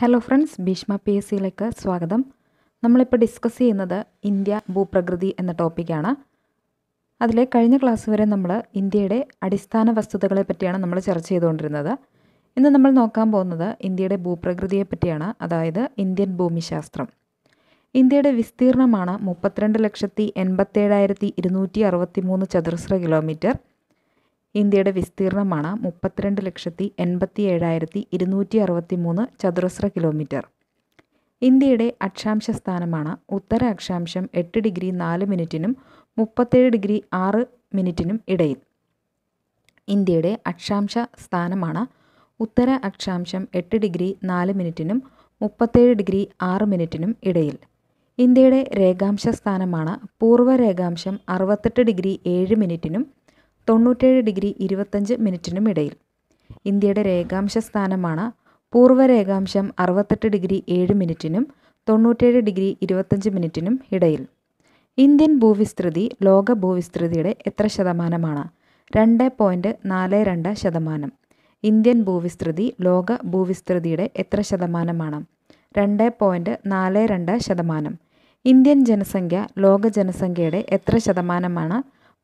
hello friends Bhishma P S സിയിലേക്ക് സ്വാഗതം നമ്മളിപ്പോൾ ഡിസ്കസ് ചെയ്യുന്നത് ഇന്ത്യ ഭൂപ്രകൃതി എന്ന ടോപ്പിക്കാണ് അതിലെ കഴിഞ്ഞ ക്ലാസ് വരെ നമ്മൾ ഇന്ത്യയുടെ അടിസ്ഥാന വസ്തുതകളെ പറ്റിയാണ് നമ്മൾ ചർച്ച ചെയ്തുകൊണ്ടിരുന്നത് ഇന്ന് നമ്മൾ നോക്കാൻ പോകുന്നത് ഇന്ത്യയുടെ ഭൂപ്രകൃതിയെ പറ്റിയാണ് അതായത് ഇന്ത്യൻ ഭൂമിശാസ്ത്രം ഇന്ത്യയുടെ വിസ്തീർണമാണ് മുപ്പത്തിരണ്ട് ലക്ഷത്തി എൺപത്തേഴായിരത്തി ഇരുന്നൂറ്റി അറുപത്തി മൂന്ന് ചതുരശ്ര കിലോമീറ്റർ ഇന്ത്യയുടെ വിസ്തീർണമാണ് മുപ്പത്തിരണ്ട് ലക്ഷത്തി എൺപത്തി ഏഴായിരത്തി ഇരുന്നൂറ്റി അറുപത്തി മൂന്ന് ചതുരശ്ര കിലോമീറ്റർ ഇന്ത്യയുടെ അക്ഷാംശ സ്ഥാനമാണ് ഉത്തര അക്ഷാംശം എട്ട് ഡിഗ്രി നാല് മിനിറ്റിനും മുപ്പത്തേഴ് ഡിഗ്രി ആറ് മിനിറ്റിനും ഇടയിൽ ഇന്ത്യയുടെ അക്ഷാംശ സ്ഥാനമാണ് ഉത്തര അക്ഷാംശം എട്ട് ഡിഗ്രി നാല് മിനിറ്റിനും മുപ്പത്തേഴ് ഡിഗ്രി ആറ് മിനിറ്റിനും ഇടയിൽ ഇന്ത്യയുടെ രേഖാംശ സ്ഥാനമാണ് പൂർവ്വ രേഖാംശം അറുപത്തെട്ട് ഡിഗ്രി ഏഴ് മിനിറ്റിനും തൊണ്ണൂറ്റേഴ് ഡിഗ്രി ഇരുപത്തഞ്ച് മിനിറ്റിനും ഇടയിൽ ഇന്ത്യയുടെ രേഖാംശ സ്ഥാനമാണ് പൂർവ്വ രേഖാംശം അറുപത്തെട്ട് ഡിഗ്രി ഏഴ് മിനിറ്റിനും തൊണ്ണൂറ്റേഴ് ഡിഗ്രി ഇരുപത്തഞ്ച് മിനിറ്റിനും ഇടയിൽ ഇന്ത്യൻ ഭൂവിസ്തൃതി ലോക ഭൂവിസ്തൃതിയുടെ എത്ര ശതമാനമാണ് രണ്ട് പോയിൻറ്റ് നാല് രണ്ട് ശതമാനം ഇന്ത്യൻ ഭൂവിസ്തൃതി ലോക ഭൂവിസ്തൃതിയുടെ എത്ര ശതമാനമാണ് രണ്ട് പോയിൻറ്റ് നാല് രണ്ട് ശതമാനം ഇന്ത്യൻ ജനസംഖ്യ ലോക ജനസംഖ്യയുടെ എത്ര ശതമാനമാണ്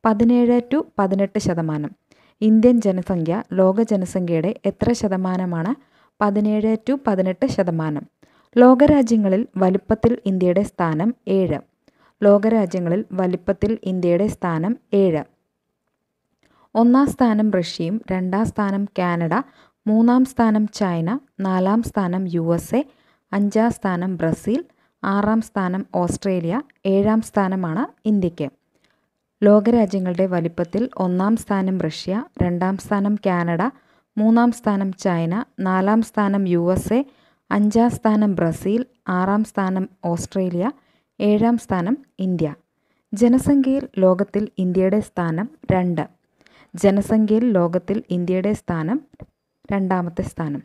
പതിനേഴ് ടു പതിനെട്ട് ശതമാനം ഇന്ത്യൻ ജനസംഖ്യ ലോക ജനസംഖ്യയുടെ എത്ര ശതമാനമാണ് പതിനേഴ് ടു പതിനെട്ട് ശതമാനം ലോകരാജ്യങ്ങളിൽ വലിപ്പത്തിൽ ഇന്ത്യയുടെ സ്ഥാനം ഏഴ് ലോകരാജ്യങ്ങളിൽ വലിപ്പത്തിൽ ഇന്ത്യയുടെ സ്ഥാനം ഏഴ് ഒന്നാം സ്ഥാനം റഷ്യയും രണ്ടാം സ്ഥാനം കാനഡ മൂന്നാം സ്ഥാനം ചൈന നാലാം സ്ഥാനം യു എസ് എ അഞ്ചാം സ്ഥാനം ബ്രസീൽ ആറാം സ്ഥാനം ഓസ്ട്രേലിയ ഏഴാം സ്ഥാനമാണ് ഇന്ത്യക്ക് ലോകരാജ്യങ്ങളുടെ വലിപ്പത്തിൽ ഒന്നാം സ്ഥാനം റഷ്യ രണ്ടാം സ്ഥാനം കാനഡ മൂന്നാം സ്ഥാനം ചൈന നാലാം സ്ഥാനം യു എസ് എ അഞ്ചാം സ്ഥാനം ബ്രസീൽ ആറാം സ്ഥാനം ഓസ്ട്രേലിയ ഏഴാം സ്ഥാനം ഇന്ത്യ ജനസംഖ്യയിൽ ലോകത്തിൽ ഇന്ത്യയുടെ സ്ഥാനം രണ്ട് ജനസംഖ്യയിൽ ലോകത്തിൽ ഇന്ത്യയുടെ സ്ഥാനം രണ്ടാമത്തെ സ്ഥാനം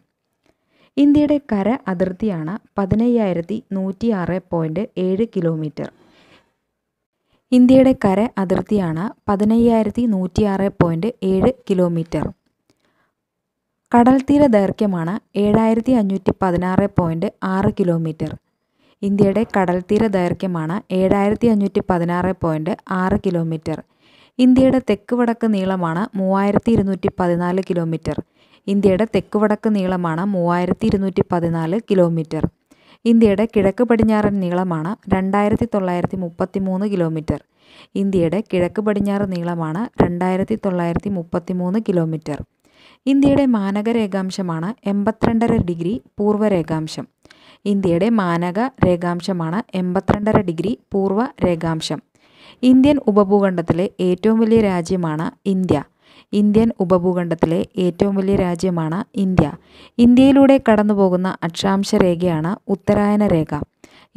ഇന്ത്യയുടെ കര അതിർത്തിയാണ് പതിനയ്യായിരത്തി ആറ് പോയിൻറ്റ് ഏഴ് കിലോമീറ്റർ ഇന്ത്യയുടെ കര അതിർത്തിയാണ് പതിനയ്യായിരത്തി നൂറ്റിയാറ് പോയിൻറ്റ് ഏഴ് കിലോമീറ്റർ കടൽത്തീര ദൈർഘ്യമാണ് ഏഴായിരത്തി അഞ്ഞൂറ്റി പതിനാറ് പോയിൻറ്റ് ആറ് കിലോമീറ്റർ ഇന്ത്യയുടെ കടൽത്തീര ദൈർഘ്യമാണ് ഏഴായിരത്തി അഞ്ഞൂറ്റി പതിനാറ് പോയിൻറ്റ് ആറ് കിലോമീറ്റർ ഇന്ത്യയുടെ തെക്ക് വടക്ക് നീളമാണ് മൂവായിരത്തി ഇരുന്നൂറ്റി പതിനാല് കിലോമീറ്റർ ഇന്ത്യയുടെ തെക്ക് വടക്ക് നീളമാണ് മൂവായിരത്തി ഇരുന്നൂറ്റി പതിനാല് കിലോമീറ്റർ ഇന്ത്യയുടെ കിഴക്ക് പടിഞ്ഞാറൻ നീളമാണ് രണ്ടായിരത്തി തൊള്ളായിരത്തി മുപ്പത്തി മൂന്ന് കിലോമീറ്റർ ഇന്ത്യയുടെ കിഴക്ക് പടിഞ്ഞാറ് നീളമാണ് രണ്ടായിരത്തി തൊള്ളായിരത്തി മുപ്പത്തി മൂന്ന് കിലോമീറ്റർ ഇന്ത്യയുടെ മാനക രേഖാംശമാണ് എൺപത്തിരണ്ടര ഡിഗ്രി പൂർവ്വ ഇന്ത്യയുടെ മാനക രേഖാംശമാണ് എൺപത്തിരണ്ടര ഡിഗ്രി പൂർവ്വ രേഖാംശം ഇന്ത്യൻ ഉപഭൂഖണ്ഡത്തിലെ ഏറ്റവും വലിയ രാജ്യമാണ് ഇന്ത്യ ഇന്ത്യൻ ഉപഭൂഖണ്ഡത്തിലെ ഏറ്റവും വലിയ രാജ്യമാണ് ഇന്ത്യ ഇന്ത്യയിലൂടെ കടന്നുപോകുന്ന അക്ഷാംശരേഖയാണ് ഉത്തരായന രേഖ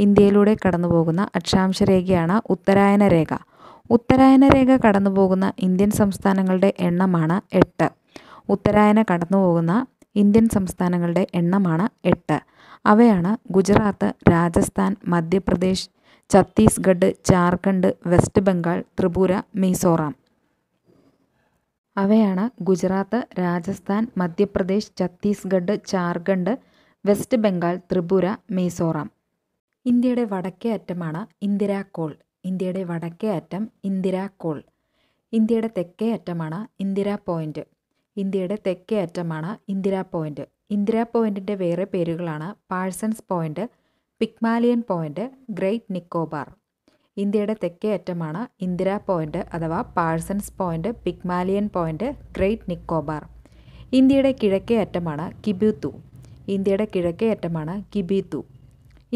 ഇന്ത്യയിലൂടെ കടന്നുപോകുന്ന അക്ഷാംശരേഖയാണ് ഉത്തരായന രേഖ ഉത്തരായന രേഖ കടന്നുപോകുന്ന ഇന്ത്യൻ സംസ്ഥാനങ്ങളുടെ എണ്ണമാണ് എട്ട് ഉത്തരായന കടന്നുപോകുന്ന ഇന്ത്യൻ സംസ്ഥാനങ്ങളുടെ എണ്ണമാണ് എട്ട് അവയാണ് ഗുജറാത്ത് രാജസ്ഥാൻ മധ്യപ്രദേശ് ഛത്തീസ്ഗഡ് ജാർഖണ്ഡ് വെസ്റ്റ് ബംഗാൾ ത്രിപുര മിസോറാം അവയാണ് ഗുജറാത്ത് രാജസ്ഥാൻ മധ്യപ്രദേശ് ഛത്തീസ്ഗഡ് ജാർഖണ്ഡ് വെസ്റ്റ് ബംഗാൾ ത്രിപുര മിസോറാം ഇന്ത്യയുടെ വടക്കേ അറ്റമാണ് ഇന്ദിരാക്കോൾ ഇന്ത്യയുടെ വടക്കേ അറ്റം ഇന്ദിരാക്കോൾ ഇന്ത്യയുടെ തെക്കേ അറ്റമാണ് ഇന്ദിരാ പോയിൻ്റ് ഇന്ത്യയുടെ തെക്കേ അറ്റമാണ് ഇന്ദിരാ പോയിൻ്റ് ഇന്ദിരാ പോയിൻറ്റിൻ്റെ വേറെ പേരുകളാണ് Parsons point Pygmalion point great Nicobar ഇന്ത്യയുടെ തെക്കേ അറ്റമാണ് ഇന്ദിര പോയിൻ്റ് അഥവാ Parsons point Pygmalion point great Nicobar ഇന്ത്യയുടെ കിഴക്കേ അറ്റമാണ് കിബ്യൂത്തു ഇന്ത്യയുടെ കിഴക്കേ അറ്റമാണ് കിബീത്തു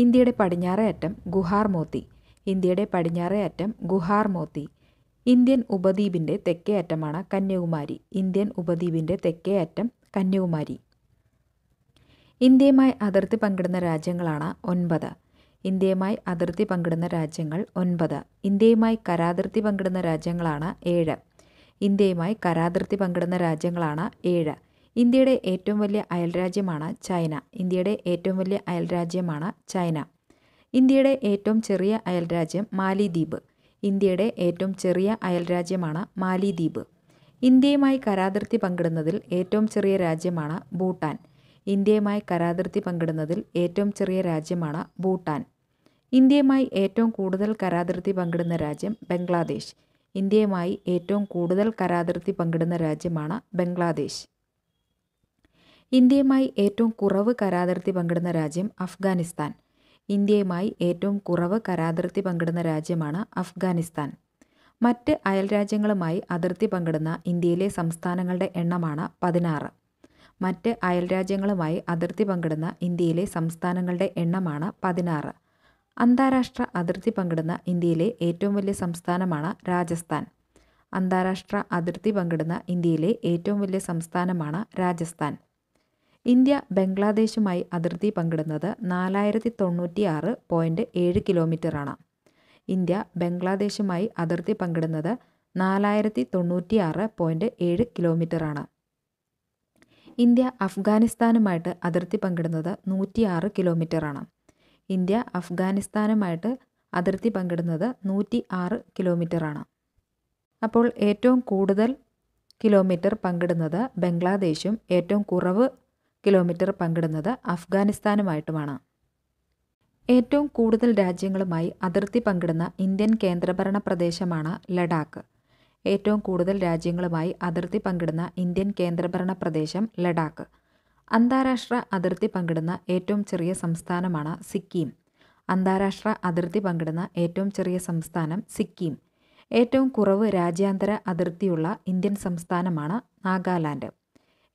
ഇന്ത്യയുടെ പടിഞ്ഞാറേ അറ്റം ഗുഹാർ മോത്തി ഇന്ത്യയുടെ പടിഞ്ഞാറേ അറ്റം ഗുഹാർ മോത്തി ഇന്ത്യൻ ഉപദ്വീപിൻ്റെ തെക്കേ അറ്റമാണ് കന്യാകുമാരി ഇന്ത്യൻ ഉപദ്വീപിൻ്റെ തെക്കേ അറ്റം കന്യാകുമാരി ഇന്ത്യയുമായി അതിർത്തി പങ്കിടുന്ന രാജ്യങ്ങളാണ് ഒൻപത് ഇന്ത്യയുമായി അതിർത്തി പങ്കിടുന്ന രാജ്യങ്ങൾ ഒൻപത് ഇന്ത്യയുമായി കരാതിർത്തി പങ്കിടുന്ന രാജ്യങ്ങളാണ് ഏഴ് ഇന്ത്യയുമായി കരാതിർത്തി പങ്കിടുന്ന രാജ്യങ്ങളാണ് ഏഴ് ഇന്ത്യയുടെ ഏറ്റവും വലിയ അയൽരാജ്യമാണ് ചൈന ഇന്ത്യയുടെ ഏറ്റവും വലിയ അയൽരാജ്യമാണ് ചൈന ഇന്ത്യയുടെ ഏറ്റവും ചെറിയ അയൽരാജ്യം മാലിദ്വീപ് ഇന്ത്യയുടെ ഏറ്റവും ചെറിയ അയൽരാജ്യമാണ് മാലിദ്വീപ് ഇന്ത്യയുമായി കരാതിർത്തി പങ്കിടുന്നതിൽ ഏറ്റവും ചെറിയ രാജ്യമാണ് ഭൂട്ടാൻ ഇന്ത്യയുമായി കരാതിർത്തി പങ്കിടുന്നതിൽ ഏറ്റവും ചെറിയ രാജ്യമാണ് ഭൂട്ടാൻ ഇന്ത്യയുമായി ഏറ്റവും കൂടുതൽ കരാതിർത്തി പങ്കിടുന്ന രാജ്യം ബംഗ്ലാദേശ് ഇന്ത്യയുമായി ഏറ്റവും കൂടുതൽ കരാതിർത്തി പങ്കിടുന്ന രാജ്യമാണ് ബംഗ്ലാദേശ് ഇന്ത്യയുമായി ഏറ്റവും കുറവ് കരാതിർത്തി പങ്കിടുന്ന രാജ്യം അഫ്ഗാനിസ്ഥാൻ ഇന്ത്യയുമായി ഏറ്റവും കുറവ് കരാതിർത്തി പങ്കിടുന്ന രാജ്യമാണ് അഫ്ഗാനിസ്ഥാൻ മറ്റ് അയൽരാജ്യങ്ങളുമായി അതിർത്തി പങ്കിടുന്ന ഇന്ത്യയിലെ സംസ്ഥാനങ്ങളുടെ എണ്ണമാണ് പതിനാറ് മറ്റ് അയൽരാജ്യങ്ങളുമായി അതിർത്തി പങ്കിടുന്ന ഇന്ത്യയിലെ സംസ്ഥാനങ്ങളുടെ എണ്ണമാണ് പതിനാറ് അന്താരാഷ്ട്ര അതിർത്തി പങ്കിടുന്ന ഇന്ത്യയിലെ ഏറ്റവും വലിയ സംസ്ഥാനമാണ് രാജസ്ഥാൻ അന്താരാഷ്ട്ര അതിർത്തി പങ്കിടുന്ന ഇന്ത്യയിലെ ഏറ്റവും വലിയ സംസ്ഥാനമാണ് രാജസ്ഥാൻ ഇന്ത്യ ബംഗ്ലാദേശുമായി അതിർത്തി പങ്കിടുന്നത് നാലായിരത്തി തൊണ്ണൂറ്റി ആറ് പോയിൻറ്റ് ഏഴ് കിലോമീറ്ററാണ് ഇന്ത്യ ബംഗ്ലാദേശുമായി അതിർത്തി പങ്കിടുന്നത് നാലായിരത്തി തൊണ്ണൂറ്റി ആറ് പോയിൻറ്റ് ഏഴ് കിലോമീറ്ററാണ് ഇന്ത്യ അഫ്ഗാനിസ്ഥാനുമായിട്ട് അതിർത്തി പങ്കിടുന്നത് നൂറ്റിയാറ് കിലോമീറ്ററാണ് ഇന്ത്യ അഫ്ഗാനിസ്ഥാനുമായിട്ട് അതിർത്തി പങ്കിടുന്നത് നൂറ്റി ആറ് കിലോമീറ്ററാണ് അപ്പോൾ ഏറ്റവും കൂടുതൽ കിലോമീറ്റർ പങ്കിടുന്നത് ബംഗ്ലാദേശും ഏറ്റവും കുറവ് കിലോമീറ്റർ പങ്കിടുന്നത് അഫ്ഗാനിസ്ഥാനുമായിട്ടുമാണ് ഏറ്റവും കൂടുതൽ രാജ്യങ്ങളുമായി അതിർത്തി പങ്കിടുന്ന ഇന്ത്യൻ കേന്ദ്രഭരണ പ്രദേശമാണ് ലഡാക്ക് ഏറ്റവും കൂടുതൽ രാജ്യങ്ങളുമായി അതിർത്തി പങ്കിടുന്ന ഇന്ത്യൻ കേന്ദ്രഭരണ പ്രദേശം ലഡാക്ക് അന്താരാഷ്ട്ര അതിർത്തി പങ്കിടുന്ന ഏറ്റവും ചെറിയ സംസ്ഥാനമാണ് സിക്കിം അന്താരാഷ്ട്ര അതിർത്തി പങ്കിടുന്ന ഏറ്റവും ചെറിയ സംസ്ഥാനം സിക്കിം ഏറ്റവും കുറവ് രാജ്യാന്തര അതിർത്തിയുള്ള ഇന്ത്യൻ സംസ്ഥാനമാണ് നാഗാലാൻഡ്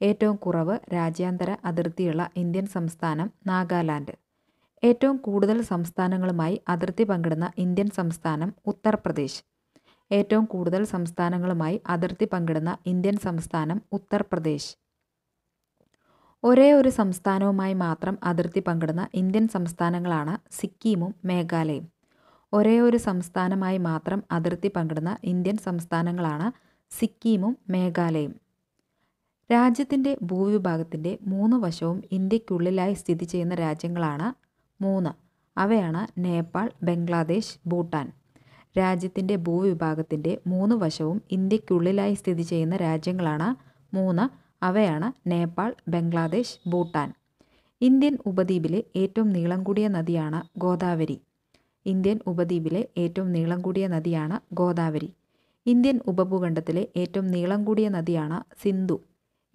ഏറ്റവും കുറവ് രാജ്യാന്തര അതിർത്തിയുള്ള ഇന്ത്യൻ സംസ്ഥാനം നാഗാലാൻഡ് ഏറ്റവും കൂടുതൽ സംസ്ഥാനങ്ങളുമായി അതിർത്തി പങ്കിടുന്ന ഇന്ത്യൻ സംസ്ഥാനം ഉത്തർപ്രദേശ് ഏറ്റവും കൂടുതൽ സംസ്ഥാനങ്ങളുമായി അതിർത്തി പങ്കിടുന്ന ഇന്ത്യൻ സംസ്ഥാനം ഉത്തർപ്രദേശ് ഒരേ ഒരു സംസ്ഥാനവുമായി മാത്രം അതിർത്തി പങ്കിടുന്ന ഇന്ത്യൻ സംസ്ഥാനങ്ങളാണ് സിക്കിമും മേഘാലയയും ഒരേ ഒരു സംസ്ഥാനമായി മാത്രം അതിർത്തി പങ്കിടുന്ന ഇന്ത്യൻ സംസ്ഥാനങ്ങളാണ് സിക്കിമും മേഘാലയയും രാജ്യത്തിൻ്റെ ഭൂവിഭാഗത്തിൻ്റെ മൂന്ന് വശവും ഇന്ത്യക്കുള്ളിലായി സ്ഥിതി ചെയ്യുന്ന രാജ്യങ്ങളാണ് മൂന്ന് അവയാണ് നേപ്പാൾ ബംഗ്ലാദേശ് ഭൂട്ടാൻ രാജ്യത്തിൻ്റെ ഭൂവിഭാഗത്തിൻ്റെ മൂന്ന് വശവും ഇന്ത്യക്കുള്ളിലായി സ്ഥിതി ചെയ്യുന്ന രാജ്യങ്ങളാണ് മൂന്ന് അവയാണ് നേപ്പാൾ ബംഗ്ലാദേശ് ഭൂട്ടാൻ ഇന്ത്യൻ ഉപദ്വീപിലെ ഏറ്റവും നീളം കൂടിയ നദിയാണ് ഗോദാവരി ഇന്ത്യൻ ഉപദ്വീപിലെ ഏറ്റവും നീളം കൂടിയ നദിയാണ് ഗോദാവരി ഇന്ത്യൻ ഉപഭൂഖണ്ഡത്തിലെ ഏറ്റവും നീളം കൂടിയ നദിയാണ് സിന്ധു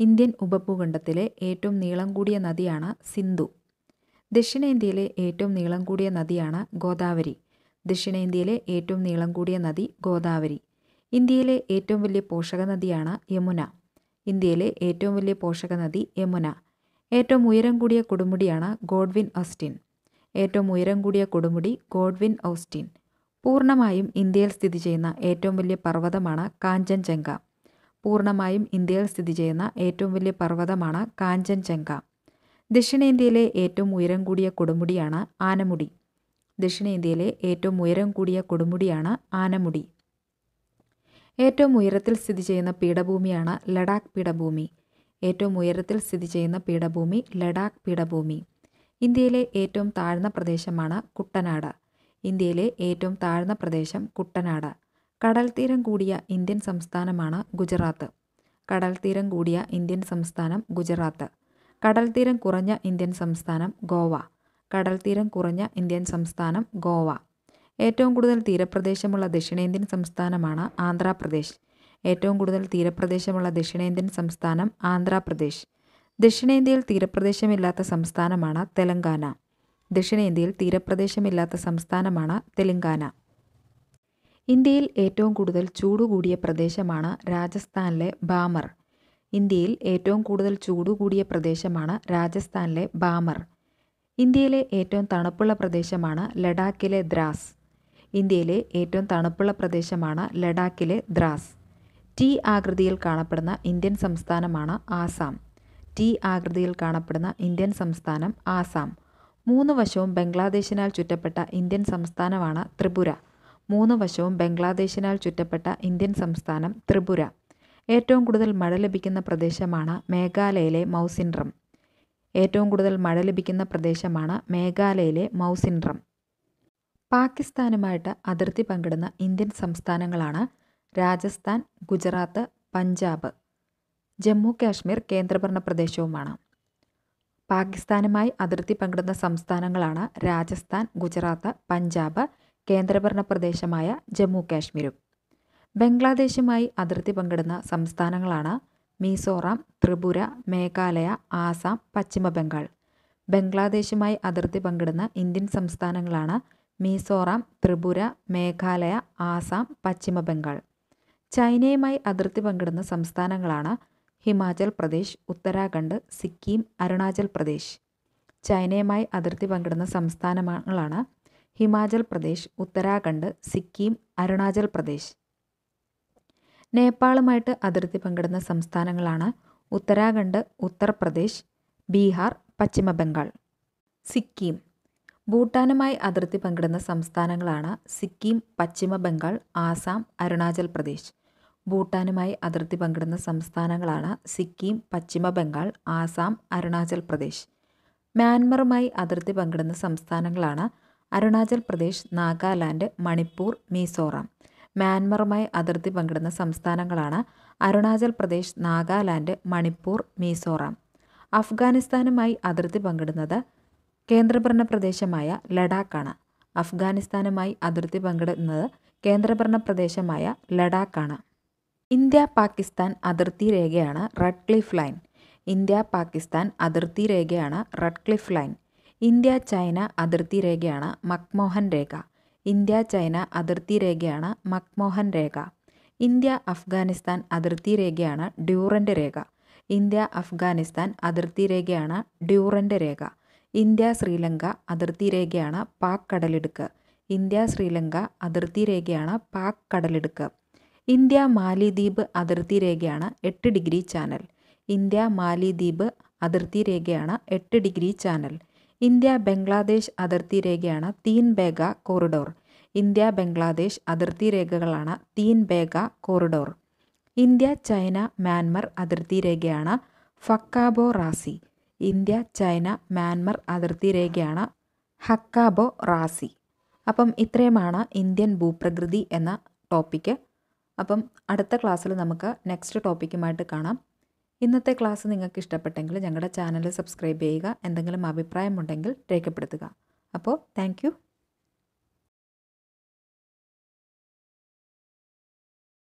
ഇന്ത്യൻ ഉപഭൂഖണ്ഡത്തിലെ ഏറ്റവും നീളം കൂടിയ നദിയാണ് സിന്ധു ദക്ഷിണേന്ത്യയിലെ ഏറ്റവും നീളം കൂടിയ നദിയാണ് ഗോദാവരി ദക്ഷിണേന്ത്യയിലെ ഏറ്റവും നീളം കൂടിയ നദി ഗോദാവരി ഇന്ത്യയിലെ ഏറ്റവും വലിയ പോഷക നദിയാണ് യമുന ഇന്ത്യയിലെ ഏറ്റവും വലിയ പോഷക നദി യമുന ഏറ്റവും ഉയരം കൂടിയ കൊടുമുടിയാണ് ഗോഡ്വിൻ ഓസ്റ്റിൻ ഏറ്റവും ഉയരം കൂടിയ കൊടുമുടി ഗോഡ്വിൻ ഓസ്റ്റിൻ പൂർണ്ണമായും ഇന്ത്യയിൽ സ്ഥിതി ചെയ്യുന്ന ഏറ്റവും വലിയ പർവ്വതമാണ് കാഞ്ചൻജംഗ പൂർണ്ണമായും ഇന്ത്യയിൽ സ്ഥിതി ചെയ്യുന്ന ഏറ്റവും വലിയ പർവ്വതമാണ് കാഞ്ചൻജംഗ ദക്ഷിണേന്ത്യയിലെ ഏറ്റവും ഉയരം കൂടിയ കൊടുമുടിയാണ് ആനമുടി ദക്ഷിണേന്ത്യയിലെ ഏറ്റവും ഉയരം കൂടിയ കൊടുമുടിയാണ് ആനമുടി ഏറ്റവും ഉയരത്തിൽ സ്ഥിതി ചെയ്യുന്ന പീഠഭൂമിയാണ് ലഡാക്ക് പീഠഭൂമി ഏറ്റവും ഉയരത്തിൽ സ്ഥിതി ചെയ്യുന്ന പീഠഭൂമി ലഡാക്ക് പീഠഭൂമി ഇന്ത്യയിലെ ഏറ്റവും താഴ്ന്ന പ്രദേശമാണ് കുട്ടനാട് ഇന്ത്യയിലെ ഏറ്റവും താഴ്ന്ന പ്രദേശം കുട്ടനാട് കടൽ തീരം കൂടിയ ഇന്ത്യൻ സംസ്ഥാനമാണ് ഗുജറാത്ത് കടൽ തീരം കൂടിയ ഇന്ത്യൻ സംസ്ഥാനം ഗുജറാത്ത് കടൽ തീരം കുറഞ്ഞ ഇന്ത്യൻ സംസ്ഥാനം ഗോവ കടൽ തീരം കുറഞ്ഞ ഇന്ത്യൻ സംസ്ഥാനം ഗോവ ഏറ്റവും കൂടുതൽ തീരപ്രദേശമുള്ള ദക്ഷിണേന്ത്യൻ സംസ്ഥാനമാണ് ആന്ധ്രാപ്രദേശ് ഏറ്റവും കൂടുതൽ തീരപ്രദേശമുള്ള ദക്ഷിണേന്ത്യൻ സംസ്ഥാനം ആന്ധ്രാപ്രദേശ് ദക്ഷിണേന്ത്യയിൽ തീരപ്രദേശമില്ലാത്ത സംസ്ഥാനമാണ് തെലങ്കാന ദക്ഷിണേന്ത്യയിൽ തീരപ്രദേശമില്ലാത്ത സംസ്ഥാനമാണ് തെലങ്കാന ഇന്ത്യയിൽ ഏറ്റവും കൂടുതൽ ചൂടുകൂടിയ കൂടിയ പ്രദേശമാണ് രാജസ്ഥാനിലെ ബാമർ ഇന്ത്യയിൽ ഏറ്റവും കൂടുതൽ ചൂടുകൂടിയ കൂടിയ പ്രദേശമാണ് രാജസ്ഥാനിലെ ബാമർ ഇന്ത്യയിലെ ഏറ്റവും തണുപ്പുള്ള പ്രദേശമാണ് ലഡാക്കിലെ ദ്രാസ് ഇന്ത്യയിലെ ഏറ്റവും തണുപ്പുള്ള പ്രദേശമാണ് ലഡാക്കിലെ ദ്രാസ് ടി ആകൃതിയിൽ കാണപ്പെടുന്ന ഇന്ത്യൻ സംസ്ഥാനമാണ് ആസാം ടി ആകൃതിയിൽ കാണപ്പെടുന്ന ഇന്ത്യൻ സംസ്ഥാനം ആസാം മൂന്ന് വശവും ബംഗ്ലാദേശിനാൽ ചുറ്റപ്പെട്ട ഇന്ത്യൻ സംസ്ഥാനമാണ് ത്രിപുര മൂന്ന് വശവും ബംഗ്ലാദേശിനാൽ ചുറ്റപ്പെട്ട ഇന്ത്യൻ സംസ്ഥാനം ത്രിപുര ഏറ്റവും കൂടുതൽ മഴ ലഭിക്കുന്ന പ്രദേശമാണ് മേഘാലയയിലെ മൗസിൻഡ്രം ഏറ്റവും കൂടുതൽ മഴ ലഭിക്കുന്ന പ്രദേശമാണ് മേഘാലയയിലെ മൗസിൻഡ്രം പാകിസ്ഥാനുമായിട്ട് അതിർത്തി പങ്കിടുന്ന ഇന്ത്യൻ സംസ്ഥാനങ്ങളാണ് രാജസ്ഥാൻ ഗുജറാത്ത് പഞ്ചാബ് ജമ്മു കാശ്മീർ കേന്ദ്രഭരണ പ്രദേശവുമാണ് പാകിസ്ഥാനുമായി അതിർത്തി പങ്കിടുന്ന സംസ്ഥാനങ്ങളാണ് രാജസ്ഥാൻ ഗുജറാത്ത് പഞ്ചാബ് കേന്ദ്രഭരണ പ്രദേശമായ ജമ്മു കാശ്മീരും ബംഗ്ലാദേശുമായി അതിർത്തി പങ്കിടുന്ന സംസ്ഥാനങ്ങളാണ് മിസോറാം ത്രിപുര മേഘാലയ ആസാം പശ്ചിമ ബംഗാൾ ബംഗ്ലാദേശുമായി അതിർത്തി പങ്കിടുന്ന ഇന്ത്യൻ സംസ്ഥാനങ്ങളാണ് മിസോറാം ത്രിപുര മേഘാലയ ആസാം പശ്ചിമ ബംഗാൾ ചൈനയുമായി അതിർത്തി പങ്കിടുന്ന സംസ്ഥാനങ്ങളാണ് ഹിമാചൽ പ്രദേശ് ഉത്തരാഖണ്ഡ് സിക്കിം അരുണാചൽ പ്രദേശ് ചൈനയുമായി അതിർത്തി പങ്കിടുന്ന സംസ്ഥാനങ്ങളാണ് ഹിമാചൽ പ്രദേശ് ഉത്തരാഖണ്ഡ് സിക്കിം അരുണാചൽ പ്രദേശ് നേപ്പാളുമായിട്ട് അതിർത്തി പങ്കിടുന്ന സംസ്ഥാനങ്ങളാണ് ഉത്തരാഖണ്ഡ് ഉത്തർപ്രദേശ് ബീഹാർ പശ്ചിമ ബംഗാൾ സിക്കിം ഭൂട്ടാനുമായി അതിർത്തി പങ്കിടുന്ന സംസ്ഥാനങ്ങളാണ് സിക്കിം പശ്ചിമ ബംഗാൾ ആസാം അരുണാചൽ പ്രദേശ് ഭൂട്ടാനുമായി അതിർത്തി പങ്കിടുന്ന സംസ്ഥാനങ്ങളാണ് സിക്കിം പശ്ചിമ ബംഗാൾ ആസാം അരുണാചൽ പ്രദേശ് മ്യാൻമറുമായി അതിർത്തി പങ്കിടുന്ന സംസ്ഥാനങ്ങളാണ് അരുണാചൽ പ്രദേശ് നാഗാലാൻഡ് മണിപ്പൂർ മിസോറാം മ്യാൻമറുമായി അതിർത്തി പങ്കിടുന്ന സംസ്ഥാനങ്ങളാണ് അരുണാചൽ പ്രദേശ് നാഗാലാൻഡ് മണിപ്പൂർ മിസോറാം അഫ്ഗാനിസ്ഥാനുമായി അതിർത്തി പങ്കിടുന്നത് കേന്ദ്രഭരണ പ്രദേശമായ ലഡാക്കാണ് അഫ്ഗാനിസ്ഥാനുമായി അതിർത്തി പങ്കിടുന്നത് കേന്ദ്രഭരണ പ്രദേശമായ ലഡാക്കാണ് ഇന്ത്യ പാകിസ്ഥാൻ അതിർത്തി രേഖയാണ് Radcliffe line India Pakistan അതിർത്തി രേഖയാണ് Radcliffe line India China അതിർത്തി രേഖയാണ് മക്മോഹൻ രേഖ ഇന്ത്യ ചൈന അതിർത്തി രേഖയാണ് മക്മോഹൻ രേഖ ഇന്ത്യ അഫ്ഗാനിസ്ഥാൻ അതിർത്തി രേഖയാണ് ഡ്യൂറൻ്റ് രേഖ ഇന്ത്യ അഫ്ഗാനിസ്ഥാൻ അതിർത്തി രേഖയാണ് ഡ്യൂറൻ്റ് രേഖ ഇന്ത്യ ശ്രീലങ്ക അതിർത്തി രേഖയാണ് പാക് കടലിടുക്ക് ഇന്ത്യ ശ്രീലങ്ക അതിർത്തി രേഖയാണ് പാക് കടലിടുക്ക് ഇന്ത്യ മാലിദ്വീപ് അതിർത്തി രേഖയാണ് എട്ട് ഡിഗ്രി ചാനൽ ഇന്ത്യ മാലിദ്വീപ് അതിർത്തി രേഖയാണ് എട്ട് ഡിഗ്രി ചാനൽ ഇന്ത്യ ബംഗ്ലാദേശ് അതിർത്തി രേഖയാണ് തീൻ ബേഗ കോറിഡോർ ഇന്ത്യ ബംഗ്ലാദേശ് അതിർത്തി രേഖകളാണ് Tin Bigha corridor India China Myanmar അതിർത്തി രേഖയാണ് Hkakabo Razi India China Myanmar അതിർത്തി രേഖയാണ് ഹക്കാബോ റാസി അപ്പം ഇത്രയുമാണ് ഇന്ത്യൻ ഭൂപ്രകൃതി എന്ന ടോപ്പിക്ക് അപ്പം അടുത്ത ക്ലാസ്സിൽ നമുക്ക് നെക്സ്റ്റ് ടോപ്പിക്കുമായിട്ട് കാണാം ഇന്നത്തെ ക്ലാസ് നിങ്ങൾക്ക് ഇഷ്ടപ്പെട്ടെങ്കിൽ ഞങ്ങളുടെ ചാനൽ സബ്സ്ക്രൈബ് ചെയ്യുക എന്തെങ്കിലും അഭിപ്രായമുണ്ടെങ്കിൽ രേഖപ്പെടുത്തുക അപ്പോൾ താങ്ക്